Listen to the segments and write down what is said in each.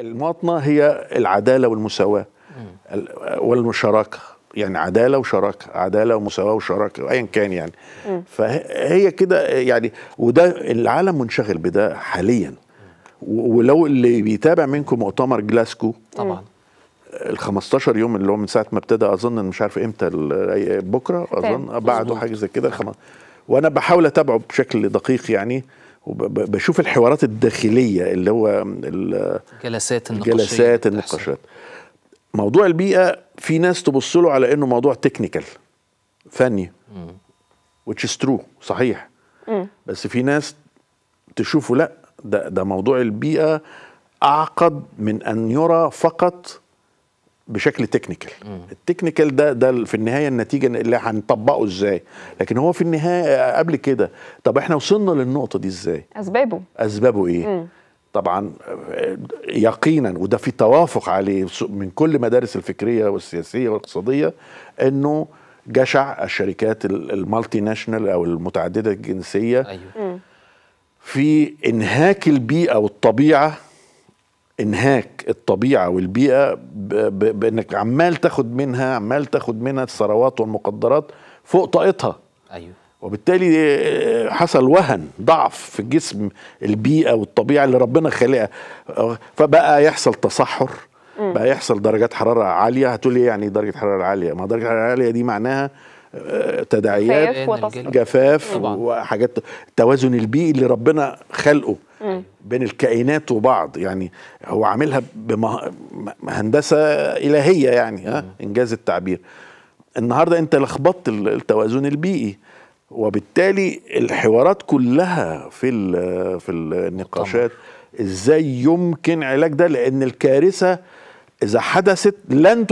المواطنه هي العداله والمساواه والمشاركه يعني عداله وشراكه عداله ومساواه وشراكه ايا كان يعني فهي كده يعني وده العالم منشغل بده حاليا ولو اللي بيتابع منكم مؤتمر جلاسكو طبعا ال 15 يوم اللي هو من ساعه ما ابتدى اظن مش عارف امتى بكره اظن بعده حاجه زي كده وانا بحاول اتابعه بشكل دقيق يعني وبشوف الحوارات الداخليه اللي هو الجلسات النقاشات النقاشات موضوع البيئه في ناس تبص له على انه موضوع تكنيكال فني which is true صحيح م. بس في ناس تشوفه لا ده ده موضوع البيئه اعقد من ان يرى فقط بشكل تكنيكال التكنيكال ده ده في النهايه النتيجه اللي هنطبقه ازاي لكن هو في النهايه قبل كده طب احنا وصلنا للنقطه دي ازاي اسبابه اسبابه ايه مم. طبعا يقينا وده في توافق عليه من كل مدارس الفكريه والسياسيه والاقتصاديه انه جشع الشركات المالتي ناشونال او المتعدده الجنسيه أيوة. في انهاك البيئه والطبيعه انهاك الطبيعه والبيئه بانك عمال تاخد منها عمال تاخد منها الثروات والمقدرات فوق طاقتها ايوه وبالتالي آه، حصل وهن ضعف في جسم البيئه والطبيعه اللي ربنا خالقها آه، فبقى يحصل تصحر بقى يحصل درجات حراره عاليه هتقول لي إيه يعني درجه حراره عاليه ما درجه حراره عاليه دي معناها آه، تداعيات جفاف وحاجات التوازن البيئي اللي ربنا خلقه بين الكائنات وبعض يعني هو عاملها بهندسه الهيه يعني ها انجاز التعبير النهارده انت لخبطت التوازن البيئي وبالتالي الحوارات كلها في في النقاشات ازاي يمكن علاج ده لان الكارثه اذا حدثت لن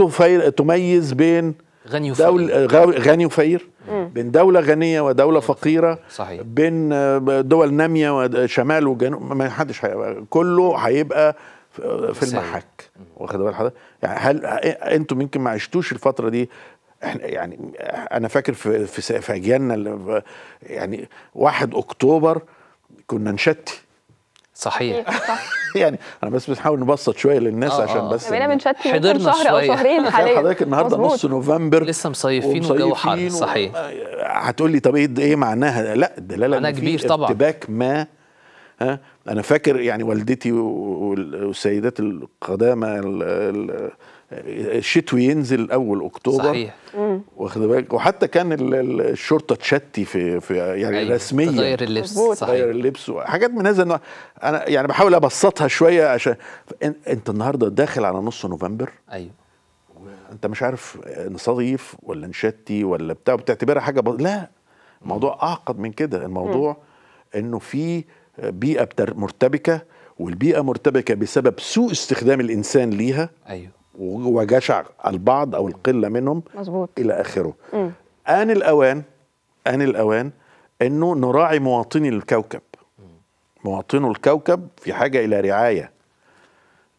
تميز بين غني وفقير دول غني وفقير بين دولة غنية ودولة فقيرة صحيح. بين آه، دول نامية وشمال وجنوب ما حدش كله هيبقى في المحك واخد بال حضرتك يعني هل إيه، انتم يمكن ما عشتوش الفترة دي احنا يعني انا فاكر في في, في اجيالنا يعني 1 اكتوبر كنا نشتي صحيح إيه، يعني انا بس بنحاول نبسط شويه للناس آه عشان آه. بس بقينا بنشتت حضرنا شهر او شهرين حاليا حضرتك النهارده نص نوفمبر لسه مصيفين وجو حر صحيح هتقول لي طب ايه ايه معناها لا دلاله معناها كبير طبعا ارتباك ما ها انا فاكر يعني والدتي والسيدات القدامى شتوي ينزل اول اكتوبر صحيح واخد بالك وحتى كان الشرطه تشتي في, في يعني أيوة، رسميا تغير اللبس صحيح تغير اللبس حاجات من هذا النوع انا يعني بحاول ابسطها شويه عشان انت النهارده داخل على نص نوفمبر ايوه انت مش عارف نصيف ولا نشتي ولا بتاع بتعتبرها حاجه بص... لا الموضوع اعقد من كده الموضوع مم. انه في بيئه مرتبكه والبيئه مرتبكه بسبب سوء استخدام الانسان ليها ايوه وجشع البعض او القله منهم مزبوط. الى اخره مم. ان الاوان ان الاوان انه نراعي مواطني الكوكب مواطنه الكوكب في حاجه الى رعايه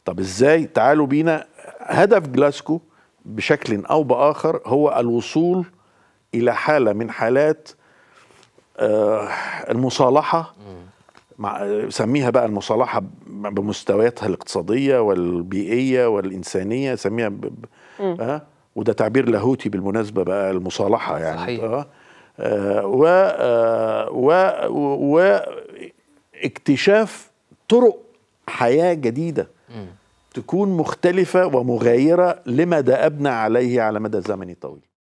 طب ازاي تعالوا بينا هدف جلاسكو بشكل او باخر هو الوصول الى حاله من حالات آه، المصالحه مع سميها بقى المصالحه بمستوياتها الاقتصاديه والبيئيه والانسانيه سميها ب... آه وده تعبير لاهوتي بالمناسبه بقى المصالحه يعني صحيح. آه, آه،, آه، و و واكتشاف طرق حياه جديده م. تكون مختلفه ومغايره لما دأبنا عليه على مدى زمني طويل